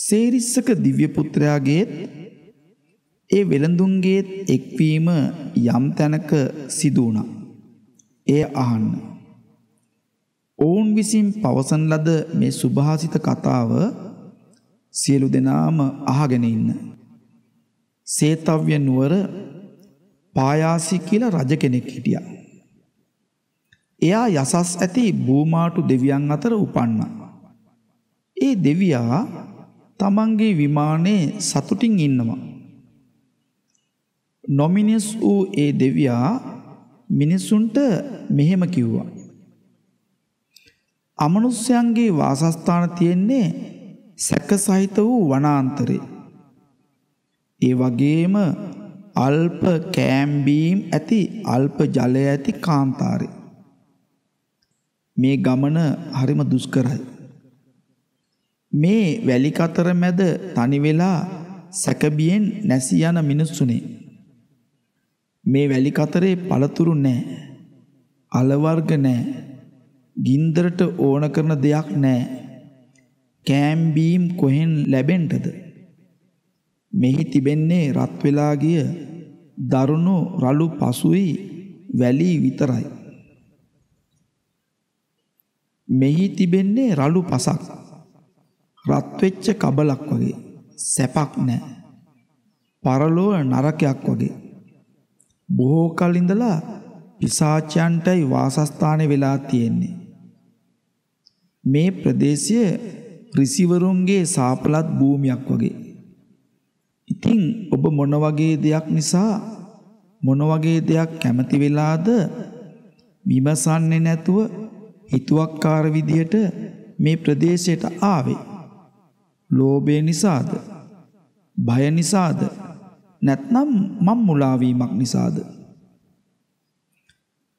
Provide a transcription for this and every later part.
සේරිස්සක දිව්‍ය පුත්‍රයාගේත් ඒ වෙළඳුන්ගේත් එක්වීම යම් තැනක සිදු වුණා. එය අහන්න. ඔවුන් විසින් පවසන ලද මේ සුභාසිත කතාව සියලු දෙනාම අහගෙන ඉන්න. සේතව්‍ය නුවර පායාසි කියලා රජ කෙනෙක් හිටියා. එයා යසස් ඇති බූමාටු දෙවියන් අතර උපන්නා. ඒ දෙවියා තමන්ගේ විමානයේ සතුටින් ඉන්නවා. නොමිනිස් වූ ඒ දෙවයා මිනිස්සුන්ට මෙහෙම කිව්වා. අමනුස්්‍යයන්ගේ වාසස්ථාන තියෙන්නේ සැක සහිත වූ වනාන්තරේ. ඒ වගේම අල්ප කෑම්බීම් ඇති අල්ප ජලය ඇති කාන්තාරේ. මේ ගමන හරිම දුස්කරයි. මේ වැලි කතර මැද තනි වෙලා සැකබියෙන් නැසී යන මිනිස්සුනේ. මේ වැලි කතරේ පළතුරු නැහැ. අල වර්ග නැහැ. ගින්දරට ඕන කරන දෙයක් නැහැ. කෑම් බීම් කොහෙන් ලැබෙන්නද? මෙහි තිබෙන්නේ රත් වෙලා ගිය දරුණු රළු පසුයි වැලි විතරයි. මෙහි තිබෙන්නේ රළු පසක්. රත් වෙච්ච කබලක් වගේ සැපක් නැහැ. පරලෝ නරකයක් වගේ. බොහෝ කල ඉඳලා පිසාචයන්ටයි වාසස්ථානේ වෙලා තියෙන්නේ. මේ ප්‍රදේශය ඍෂිවරුන්ගේ සාපලත් භූමියක් වගේ. ඉතින් ඔබ මොන වගේ දෙයක් නිසා මොන වගේ දෙයක් කැමති වෙලාද විමසන්නේ නැතුව හිතුවක්කාර විදියට මේ ප්‍රදේශයට ආවේ. ලෝභය නිසාද බය නිසාද නැත්නම් මම් මුලා වීමක් නිසාද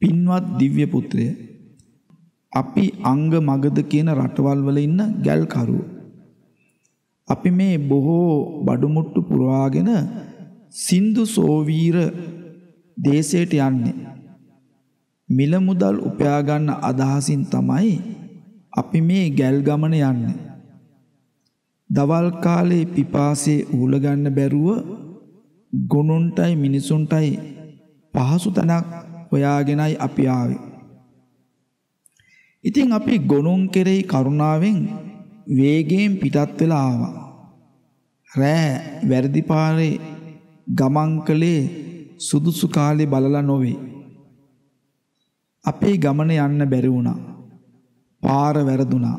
පින්වත් දිව්‍ය පුත්‍රය අපි අංග මගද කියන රටවල් වල ඉන්න ගැල් කරුවෝ අපි මේ බොහෝ බඩුමුට්ටු පුරවාගෙන සින්දු සෝවීර දේශයට යන්නේ මිල මුදල් උපයා ගන්න අදහසින් තමයි අපි මේ ගැල් ගමන යන්නේ දවල් කාලේ පිපාසේ උහුල ගන්න බැරුව ගොනුන්ටයි මිනිසුන්ටයි පහසු තැනක් හොයාගෙනයි අපි ආවේ. ඉතින් අපි ගොනුන් කෙරෙහි කරුණාවෙන් වේගයෙන් පිටත් වෙලා ආවා. රෑ වැරදි පාරේ ගමන් කළේ සුදුසු කාලේ බලලා නොවේ. අපේ ගමන යන්න බැරි වුණා. පාර වැරදුනා.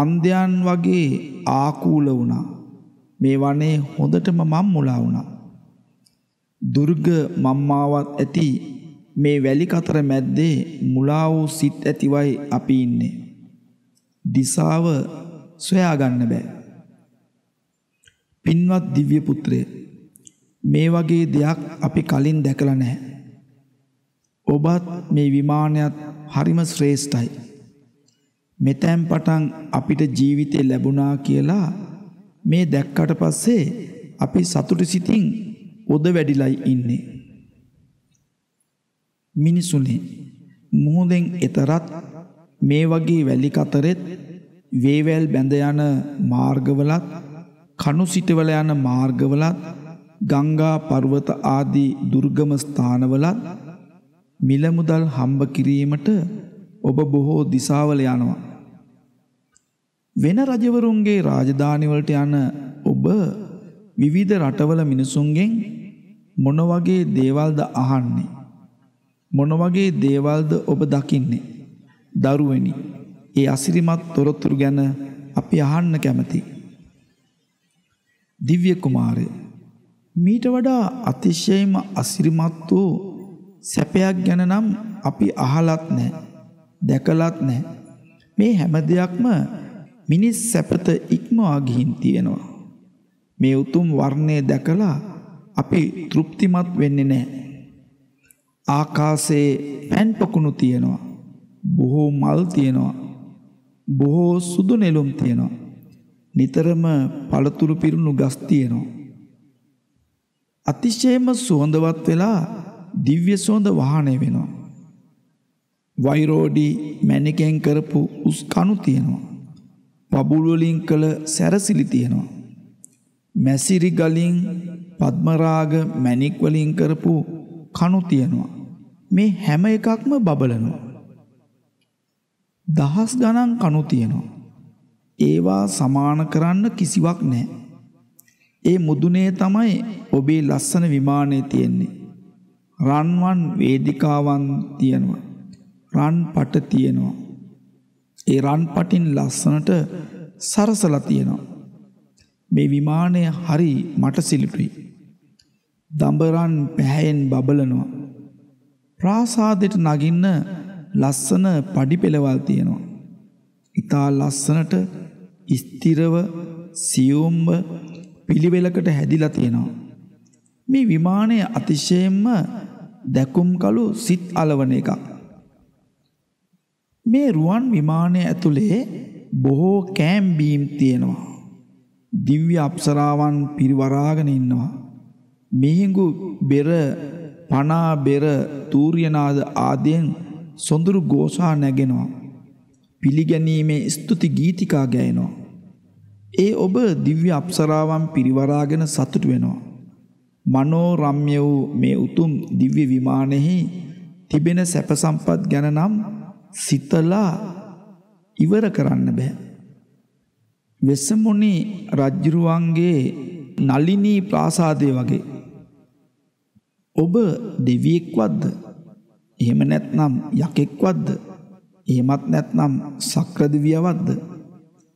අන්ධයන් වගේ ආකූල වුණා. මේ වනේ හොඳටම මම් මුලා වුණා. දුර්ග මම්මාවත් ඇති මේ වැලි කතර මැද්දේ මුලා වූ සිත් ඇතිවයි අපි ඉන්නේ. දිසාව සොයා ගන්න බෑ. පින්වත් දිව්‍ය පුත්‍රය මේ වගේ දෙයක් අපි කලින් දැකලා නැහැ. ඔබත් මේ විමානයත් හරිම ශ්‍රේෂ්ඨයි. මෙතැන් පටන් අපිට ජීවිතේ ලැබුණා කියලා මේ දැක්කට පස්සේ අපි සතුට සිතින් උද වැඩිලයි ඉන්නේ. මිනිසුනේ මුහුදෙන් එතරත් මේ වගේ වැලි කතරෙත් වේවැල් බැඳ යන මාර්ගවලත් කණු සිටවල යන මාර්ගවලත් ගංගා පර්වත ආදී දුර්ගම ස්ථානවලත් මිලමුදල් හම්බ කිරීමට ඔබ බොහෝ දිසාවල යනවා. වෙන රජවරුන්ගේ රාජධානිවලට යන ඔබ විවිධ රටවල මිනිසුන්ගෙන් මොන වගේ දේවල්ද අහන්නේ මොන වගේ දේවල්ද ඔබ දකින්නේ දරුවෙනි ඒ අසිරිමත් තොරතුරු ගැන අපි අහන්න කැමති දිව්‍ය කුමාරය මීට වඩා අතිශයම අසිරිමත් වූ සැපයක් ගැන නම් අපි අහලත් නැහැ දැකලත් නැහැ මේ හැම දෙයක්ම මිනිස් සැපත ඉක්මවා ගිහින් තියෙනවා. මේ උතුම් වර්ණය දැකලා අපි තෘප්තිමත් වෙන්නේ නැහැ. ආකාශයේ පැන් පොකුණු තියෙනවා. බොහෝ මල් තියෙනවා. බොහෝ සුදු නෙළුම් තියෙනවා. නිතරම පළතුරු පිරුණු ගස් තියෙනවා. අතිශයම සුවඳවත් වෙලා දිව්‍ය සුවඳ වහණය වෙනවා. වෛරෝඩි මැණිකෙන් කරපු උස් කණු තියෙනවා. බබුළුවලින් කළ සැරසිලි තියෙනවා. මැසිරි ගලින් පද්මරාග මැණික් වලින් කරපු කණු තියෙනවා. මේ හැම එකක්ම බබලනවා. දහස් ගණන් කණු තියෙනවා. ඒවා සමාන කරන්න කිසිවක් නැහැ. ඒ මුදුනේ තමයි ඔබේ ලස්සන විමානය තියෙන්නේ. රන්වන් වේදිකාවන් තියෙනවා. රන් පට තියෙනවා. ඒ රන්පටින් ලස්සනට සරසලා තියෙනවා. මේ විමානය හරි මට සිලිටුයි. දඹරන් පැහැයෙන් බබලනවා. ප්‍රාසාදයට නගින්න ලස්සන පඩි පෙළවල් තියෙනවා. ඉතා ලස්සනට ස්ථිරව සියුම්ව පිළිවෙලකට හැදිලා තියෙනවා. මේ විමානය අතිශයෙන්ම දැකුම් කලු සිත් අලවන එකක්. මේ රුවන් විමානය ඇතුළේ බොහෝ කෑම්බීම් තියෙනවා. දිව්‍ය අප්සරාවන් පිරිවරාගෙන ඉන්නවා. මිහිඟු බෙර පනා බෙර තූර්යනාද ආදයෙන් සොඳුරු ගෝසා නැගෙනවා. පිළිගැනීමේ ස්තුති ගීතිකා ගෑනවා. ඒ ඔබ දිව්‍ය අප්සරාවන් පිරිවරාගෙන සතුට වෙනවා. මනෝ රම්ය වූ මේ උතුම් දිව්‍ය විමානෙහි තිබෙන සැපසම්පත් ගැන නම් සිතලා ඉවර කරන්න බෑ. වෙස්සමුණි රජ්ජුරුවන්ගේ නලිනී ප්‍රාසාදය වගේ. ඔබ දෙවියෙක්වද්ද එහෙම නැත්නම් යකෙක්වද්ද එහෙමත් නැත්නම් සක්‍රදිවියවද්ද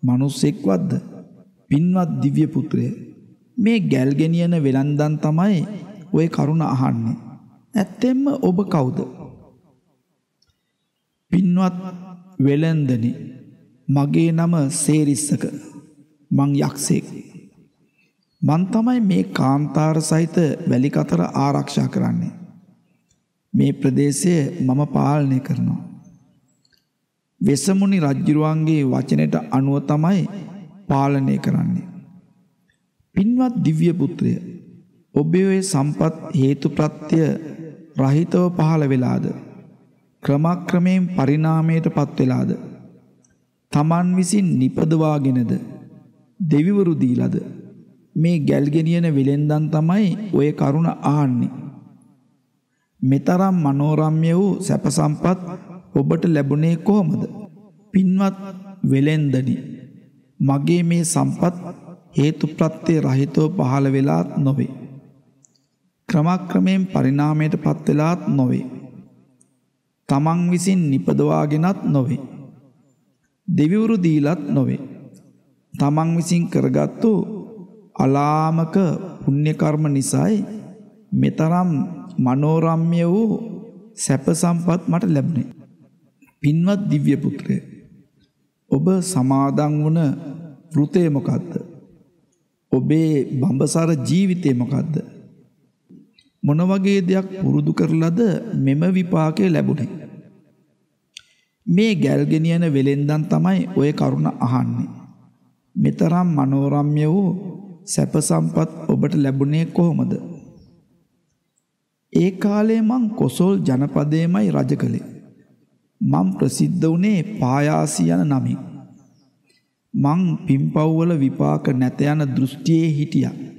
මනුස්සෙක්වද්ද පින්වත් දිව්‍ය පුත්‍රය මේ ගැල්ගෙනියන වෙලන්දන් තමයි ඔය කරුණ අහන්නේ. ඇත්තෙන්ම ඔබ කවුද? පින්වත් වෙළන්දනි මගේ නම සේරිස්සක මං යක්ෂයෙක් මන් තමයි මේ කාන්තාර සහිත වැලි කතර ආරක්ෂා කරන්නේ මේ ප්‍රදේශය මම පාලනය කරනවා වෙසමුණි රජුරුවන්ගේ වචනයට අනුව තමයි පාලනය කරන්නේ පින්වත් දිව්‍ය පුත්‍රය ඔබේ සම්පත් හේතුප්‍රත්‍ය රහිතව පහළ වෙලාද ක්‍රමක්‍රමයෙන් පරිණාමයට පත් වෙලාද තමන් විසින් නිපදවාගෙනද දෙවිවරු දීලාද මේ ගැල්ගෙනියන විලෙන්දන් තමයි ඔය කරුණ ආන්නේ මෙතරම් මනෝරම්ය වූ සැප සම්පත් ඔබට ලැබුණේ කොහොමද පින්වත් වෙලෙන්දනි මගේ මේ සම්පත් හේතුප්‍රත්‍ය රහිතව පහළ වෙලාත් නොවේ ක්‍රමක්‍රමයෙන් පරිණාමයට පත් වෙලාත් නොවේ තමන් විසින් නිපදවාගෙනත් නොවේ. දෙවිවරු දීලත් නොවේ. තමන් විසින් කරගත්තු අලාමක පුුණ්‍යකර්ම නිසයි මෙතරම් මනෝරම්ය වූ සැප සම්පත් මට ලැබනේ. පින්වත් දිව්‍ය පුත්‍රය. ඔබ සමාදං වන වෘතය මොකක්ද. ඔබේ බඹසාර ජීවිතය මොකක්ද. මොන වගේ දෙයක් පුරුදු කරලද මෙම විපාකය ලැබුණේ. මේ ගැල්ගෙනියන වෙලෙන්දන් තමයි ඔය කරුණ අහන්නේ. මෙතරම් මනෝරම්ය වූ සැප සම්පත් ඔබට ලැබුණේ කොහොමද? ඒ කාලේ මං කොසල් ජනපදයේමයි රජ කළේ. මං ප්‍රසිද්ධ වුණේ පායාසි යන නමින්. මං පින්පව්වල විපාක නැත යන දෘෂ්ටියේ හිටියා.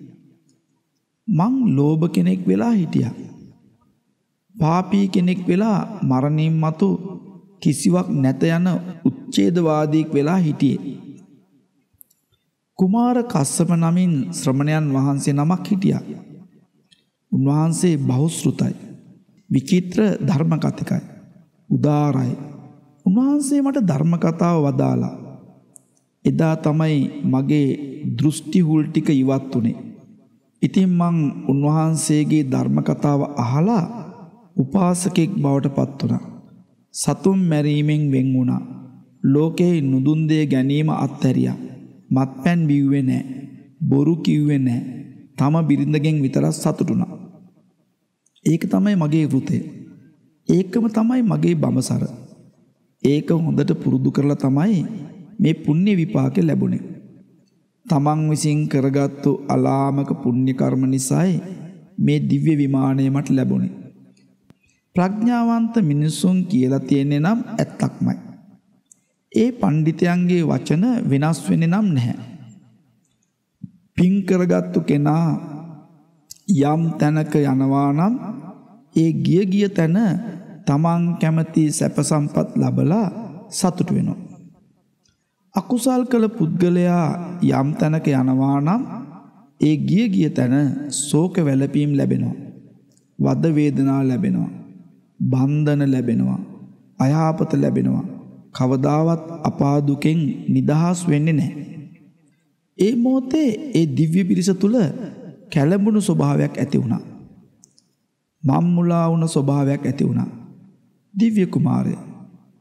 මං ලෝභ කෙනෙක් වෙලා හිටියා. පාපී කෙනෙක් වෙලා මරණින් මතු කිසිවක් නැත යන උච්චේදවාදීක් වෙලා හිටියේ. කුමාර කස්සප නමින් ශ්‍රමණයන් වහන්සේ නමක් හිටියා. උන්වහන්සේ බහුස්ෘතයි. විචිත්‍ර ධර්මකතිකයි. උදාරයි. උන්වහන්සේ මට ධර්මකතාව වදාලා. එදා තමයි මගේ දෘෂ්ටි හුල් ටික ඉවත් වුනේ. ඉතින් මං උන්වහන්සේගේ ධර්ම කතාව අහලා උපාසකෙක් බවට පත් වුණා. සතුම් මැරීමෙන් වෙන් වුණා. ලෝකේ නුදුන් දේ ගැනීම අත්හැරියා. මත්පැන් බිව්වේ නෑ. බොරු කිව්වේ නෑ. තම බිරිඳගෙන් විතරක් සතුටුුණා. ඒක තමයි මගේ වෘතේ. ඒකම තමයි මගේ බඹසර. ඒක හොඳට පුරුදු කරලා තමයි මේ පුණ්‍ය විපාකේ ලැබුණේ. තමන් විසින් කරගත්තු අලාමක පුණ්‍ය කර්ම නිසායි මේ දිව්‍ය විමානය මට ලැබුණේ. ප්‍රඥාවන්ත මිනිසුන් කියලා තියෙන්නේ නම් ඇත්තක්මයි. ඒ පණ්ඩිතයන්ගේ වචන වෙනස් වෙන්නේ නම් නැහැ. පින් කරගත්තු කෙනා යම් තැනක යනවා නම් ඒ ගිය ගිය තැන තමන් කැමති සැප සම්පත් ලබලා සතුට වෙනවා. අකුසල් කළ පුද්ගලයා යම් තැනක යනවා නම් ඒ ගිය ගිය තැන ශෝක වැළපීම් ලැබෙනවා. වද වේදනා ලැබෙනවා. බන්ධන ලැබෙනවා. අයහපත ලැබෙනවා. කවදාවත් අපාදුකෙන් නිදහස් වෙන්නේ නැහැ. ඒ මොහොතේ ඒ දිව්‍ය පිරිස තුල කැළඹුණු ස්වභාවයක් ඇති වුණා. මම්මුලා වුණ ස්වභාවයක් ඇති වුණා. දිව්‍ය කුමාරයා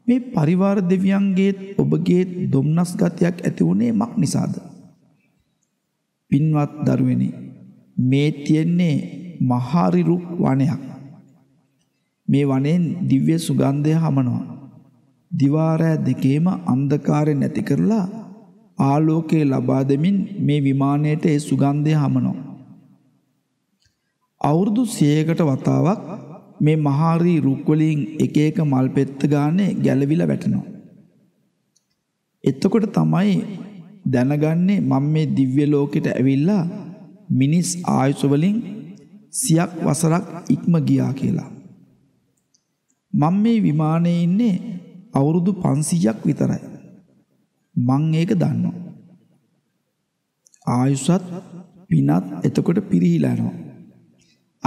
මේ පරිවාර දෙවියන්ගේත් ඔබගේත් දුම්නස් ගතියක් ඇති වුණේ මක් නිසාද. පින්වත් දරුවනි මේ තියෙන්නේ මහාරිරු වනයක්. මේ වනයෙන් දිව්‍ය සුගන්ධය හමනවා. දිවාරෑ දෙකේම අන්දකාරය නැති කරලා ආලෝකයේ ලබා දෙමින් මේ විමානයට ඒ සුගන්ධය හමනෝ. අවුරුදු සියයකට වතාවක් මේ මහාරී රුක් වලින් එක එක මල් පෙත්ත ගානේ ගැලවිලා වැටෙනවා. එතකොට තමයි දැනගන්නේ මම මේ දිව්‍ය ලෝකෙට ඇවිල්ලා මිනිස් ආයුෂ වලින් සියක් වසරක් ඉක්ම ගියා කියලා. මම මේ විමානයේ ඉන්නේ අවුරුදු 500ක් විතරයි. මං ඒක දන්නවා. ආයුෂත් පිනත් එතකොට පිරිහිලා යනවා.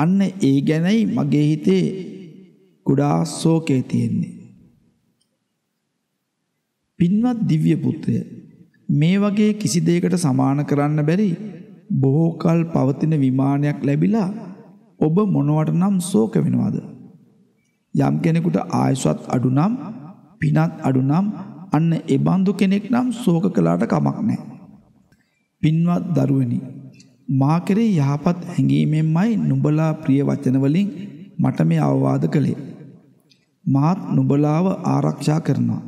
අන්න ඒ ගැනයි මගේ හිතේ ගොඩා ශෝකය තියෙන්නේ. පින්වත් දිව්‍ය පුත්‍රය මේ වගේ කිසි දෙයකට සමාන කරන්න බැරි බොහෝ කල පවතින විමානයක් ලැබිලා ඔබ මොනවට නම් ශෝක වෙනවද? යම් කෙනෙකුට ආයසත් අඩු නම් පිනත් අඩු නම් අන්න ඒ බඳු කෙනෙක් නම් ශෝක කළාට කමක් නැහැ. පින්වත් දරුවනි මා කෙරේ යහපත් හැඟීමෙන්මයි නුඹලා ප්‍රිය වචන වලින් මට මේ අවවාද කළේ. මාත් නුඹලාව ආරක්ෂා කරනවා.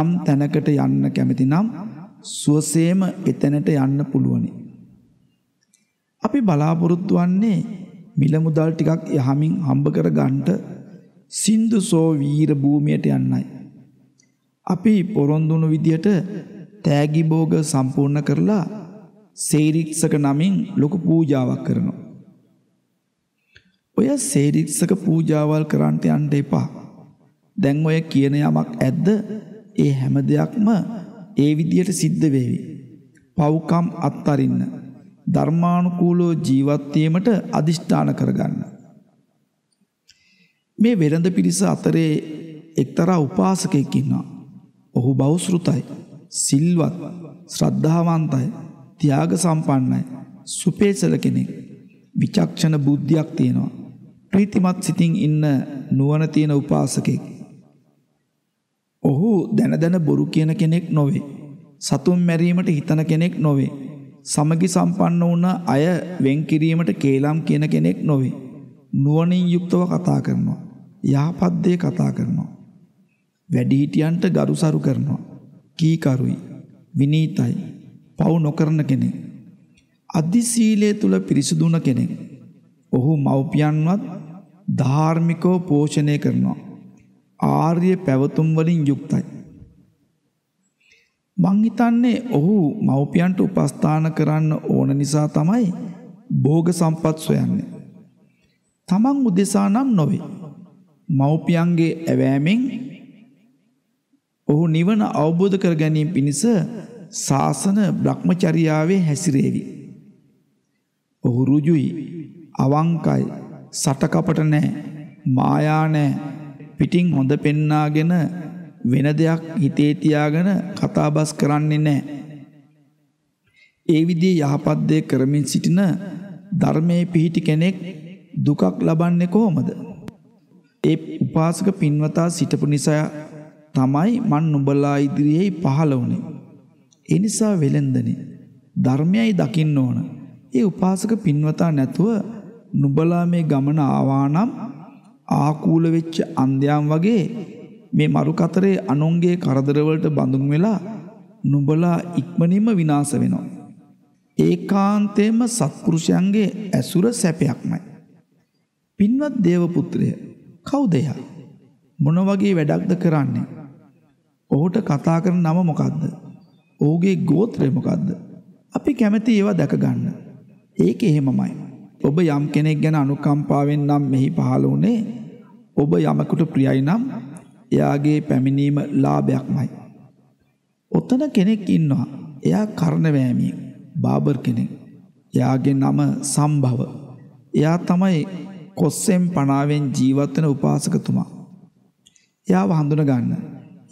යම් තැනකට යන්න කැමති නම් සුවසේම එතැනට යන්න පුළුවනි. අපි බලාපොරොත්තු වන්නේ මිල මුදල් ටිකක් යහමින් හම්බ කර ගන්නට සින්දු සෝ වීර භූමියට යන්නයි. අපි පොරොන්දුණු විදියට තෑගි භෝග සම්පූර්ණ කරලා සේරික්සක නමින් ලොකු පූජාවක් කරනවා. ඔය සේරික්සක පූජාවල් කරන්ට යන්ට එපා. දැන් ඔය කියන යමක් ඇද්ද ඒ හැම දෙයක්ම ඒ විදියට සිද්ධ වේවි. පව්කම් අත්තරින්න. ධර්මානුකූලෝ ජීවත්වීමට අධිෂ්ඨාන කරගන්න. මේ වෙළඳ පිරිස අතරේ එක්තරා උපාසකයකින්නා. ඔහු බෞස්ෘතයි, සිල්වත්, ශ්‍රද්ධාවන්තයි, ත්‍යාග සම්පන්නයි. සුපේසල කෙනෙක්. විචක්ෂණ බුද්ධියක් තියෙනවා. ප්‍රීතිමත් සිතින් ඉන්න නුවණ තියෙන උපාසකෙක්. ඔහු දැන දැන බොරු කියන කෙනෙක් නොවේ. සතුන් මැරීමට හිතන කෙනෙක් නොවේ. සමගි සම්පන්න වුණ අය වෙන් කිරීමට කේලම් කියන කෙනෙක් නොවේ. නුවණින් යුක්තව කතා කරනවා. යහපත් දේ කතා කරනවා. වැඩිහිටියන්ට ගරුසරු කරනවා. කීකරුයි. විනීතයි. පව් නොකරන කෙනෙක්. අධිසීලයේ තුල පිරිසුදුන කෙනෙක්. ඔහු මව්පියන්වත් ධාර්මිකව පෝෂණය කරනවා. ආර්ය පැවතුම් වලින් යුක්තයි. මං හිතන්නේ ඔහු මව්පියන්ට උපස්ථාන කරන්න ඕන නිසා තමයි භෝග සම්පත් සොයන්නේ. තමන් උදෙසා නම් නොවේ. මව්පියන්ගේ ඇවෑමෙන් ඔහු නිවන අවබෝධ කර ගැනීම පිණිස ශාසන බ්‍රහ්මචරියාවේ හැසිරේවි. ඔහු රුජුයි අවංකයි සටකපට නෑ මායා නෑ පිටින් හොඳ පෙන්නාගෙන වෙන දෙයක් හිතේ තියාගෙන කතාබස් කරන්නේ නෑ. ඒ විදිහේ යහපත් දේ කරමින් සිටින ධර්මයේ පිහිටි කෙනෙක් දුකක් ලබන්නේ කොහොමද? ඒ උපාසක පින්වතා සිටපු නිසා තමයි මන් නුඹලා ඉදිරියේ පහළ වුණේ. ඒ නිසා වෙලෙන්දනි ධර්මයයි දකින්න ඕන. ඒ උපාසක පින්වතා නැතුව නුඹලා මේ ගමන ආවානම් ආකූල වෙච්ච අන්ධයන් වගේ මේ මරු කතරේ අනුන්ගේ කරදරවලට බඳුන් වෙලා නුඹලා ඉක්මනින්ම විනාශ වෙනවා. ඒකාන්තයෙන්ම සත්පුරුෂයන්ගේ ඇසුර සැපයක්මයි. පින්වත් දේවපුත්‍රය කවුද එයා? මොන වගේ වැඩක්ද කරන්නේ? ඔහුට කතා කරන නම මොකක්ද? ඔහුගේ ගෝත්‍රය මොකද්ද? අපි කැමති ඒවා දැක ගන්න. ඒක එහෙමමයි. ඔබ යම් කෙනෙක් ගැන අනුකම්පාවෙන් නම් මෙහි පහළ වුණේ ඔබ යමකට ප්‍රියයි නම් එයාගේ පැමිණීම ලාභයක්මයි. ඔතන කෙනෙක් ඉන්නවා. එයා කර්ණවෑමියෙක්, බාබර් කෙනෙක්. එයාගේ නම සම්භව. එයා තමයි කොස්සෙන් පණාවෙන් ජීවත් වෙන උපාසකතුමා. එයාව හඳුනගන්න.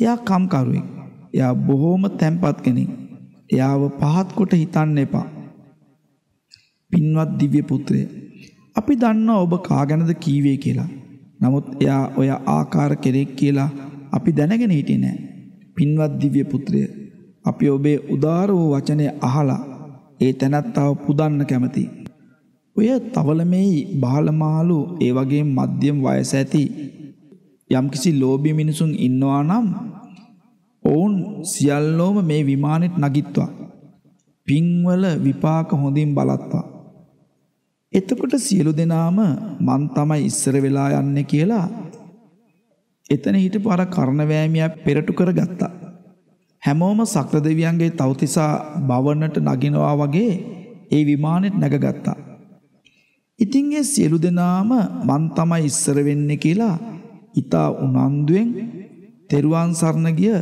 එයා කම්කරුවෙක්. එයා බොහෝම තැම්පත් කෙනෙක්. එයාව පහත් කොට හිතන්න එපා. පින්වත් දිව්‍ය පුත්‍රය. අපි දන්න ඔබ කාගැනද කීවේ කියලා. නමුත් එයා ඔය ආකාර කෙරෙක් කියලා අපි දැනගෙන හිටියේ නෑ. පින්වත් දිව්‍ය පුත්‍රය. අපි ඔබේ උදාර වූ වචනය අහලා ඒ තැනත්තාව පුදන්න කැමති. ඔය තවලමෙයි බාලමාලු ඒ වගේ මධ්‍යම වයස ඇති යම්කිසි ලෝභී මිනිසුන් ඉන්නවා නම් ඔවුන් සියල්ලෝම මේ විමානෙට නගිත්වා. පින්වල විපාක හොඳින් බලත්වා. එතකොට සියලු දෙනාම මන් තමයි ඉස්සර වෙලා යන්නේ කියලා එතන හිටපු අර කර්ණවෑමියා පෙරටු කරගත්තා. හැමෝම සක්‍ර දෙවියන්ගේ තවතිසා භවනට නගිනවා වගේ ඒ විමානෙට නැගගත්තා. ඉතින් ඒ සියලු දෙනාම මන් තමයි ඉස්සර වෙන්නේ කියලා ඊතා උනන්දුවෙන් තෙරුවන් සරණ ගිය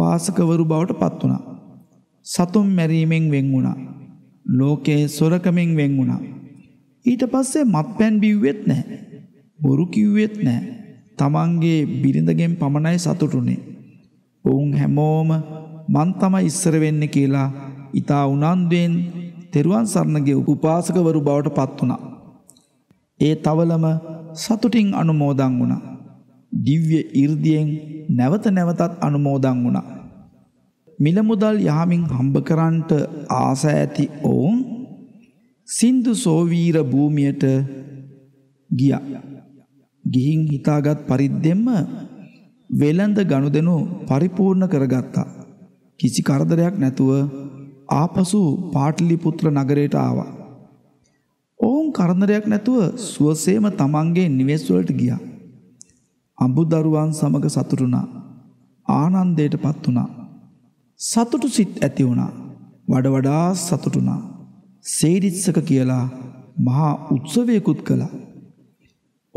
උපාසකවරු බවට පත් වුණා. සතුම් මැරීමෙන් වෙන් වුණා. ලෝකයේ සොරකමින් වෙන් වුණා. ඊට පස්සේ මත්පැන් බිව්වෙත් නැහැ. බොරු කිව්වෙත් නැහැ. තමන්ගේ බිරිඳගෙන් පමණයි සතුටුනේ. ඔවුන් හැමෝම මන් තමයි ඉස්සර වෙන්නේ කියලා ඊතා උනන්දුවෙන් තෙරුවන් සරණගේ උපාසකවරු බවට පත් වුණා. ඒ තවලම සතුටින් අනුමෝදන් වුණා. දිව්‍ය 이르දියෙන් නැවත නැවතත් අනුමෝදන් වුණා. මිලමුදල් යහමින් හම්බ කරන්නට ආස ඇති ඔවුන් සින්දු සෝවීර භූමියට ගියා. ගිහින් හිතාගත් පරිද්දෙන්ම වෙළඳ ගනුදෙනු පරිපූර්ණ කරගත්තා. කිසි කරදරයක් නැතුව ආපසු පාටලිපුත්‍ර නගරයට ආවා. ඔවුන් කරදරයක් නැතුව සුවසේම තමන්ගේ නිවෙස් වලට ගියා. අඹුදරුවන් සමග සතුටුණා. ආනන්දයට පත් වුණා. සතුටු සිත් ඇති වුණා. වඩ වඩා සතුටුණා. සේරිත්සක කියලා මහා උත්සවයකුත් කළා.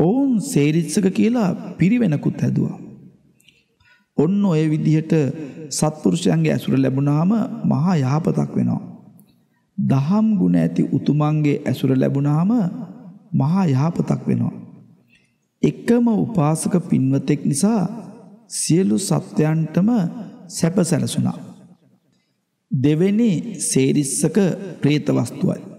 ඔවුන් සේරිත්සක කියලා පිරිවෙනකුත් හැදවා. ඔන්න ඔය විදිහට සත්පුරුෂයන්ගේ ඇසුර ලැබුණාම මහා යහපතක් වෙනවා. දහම් ගුණ ඇති උතුමන්ගේ ඇසුර ලැබුණාම මහා යහපතක් වෙනවා. එකම උපාසක පින්වතෙක් නිසා සියලු සත්‍යයන්ටම සැප සැලසුණා. දෙවෙනි සේරිස්සක ප්‍රේතවස්තුවයි.